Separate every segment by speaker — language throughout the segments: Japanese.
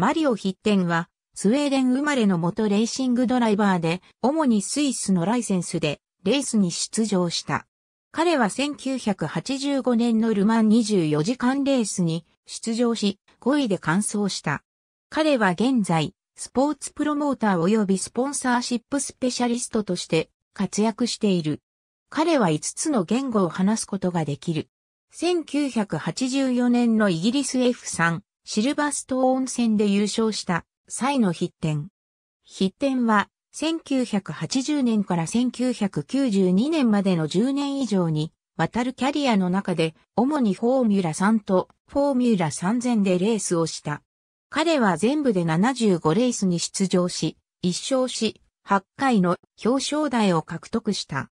Speaker 1: マ
Speaker 2: リオ・ヒッテンは、スウェーデン生まれの元レーシングドライバーで、主にスイスのライセンスで、レースに出場した。彼は1985年のルマン24時間レースに出場し、5位で完走した。彼は現在、スポーツプロモーター及びスポンサーシップスペシャリストとして活躍している。彼は5つの言語を話すことができる。1984年のイギリス F3 シルバストーン戦で優勝した際の筆点。筆点は1980年から1992年までの10年以上に渡るキャリアの中で主にフォーミュラ3とフォーミュラ3000でレースをした。彼は全部で75レースに出場し、1勝し、8回の表彰台を獲得した。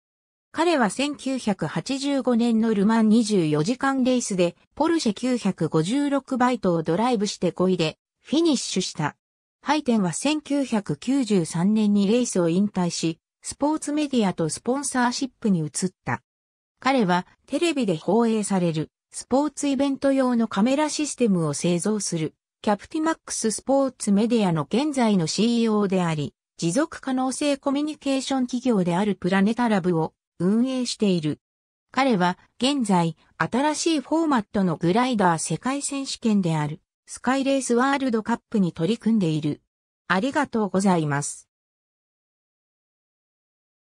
Speaker 2: 彼は1985年のルマン24時間レースでポルシェ956バイトをドライブして5位でフィニッシュした。ハイテンは1993年にレースを引退し、スポーツメディアとスポンサーシップに移った。彼はテレビで放映されるスポーツイベント用のカメラシステムを製造するキャプティマックススポーツメディアの現在の CEO であり、持続可能性コミュニケーション企業であるプラネタラブを運営している。彼は現在新しいフォーマットのグライダー世界選手権であるスカイレースワールドカップに取り組んでいる。ありがとうございます。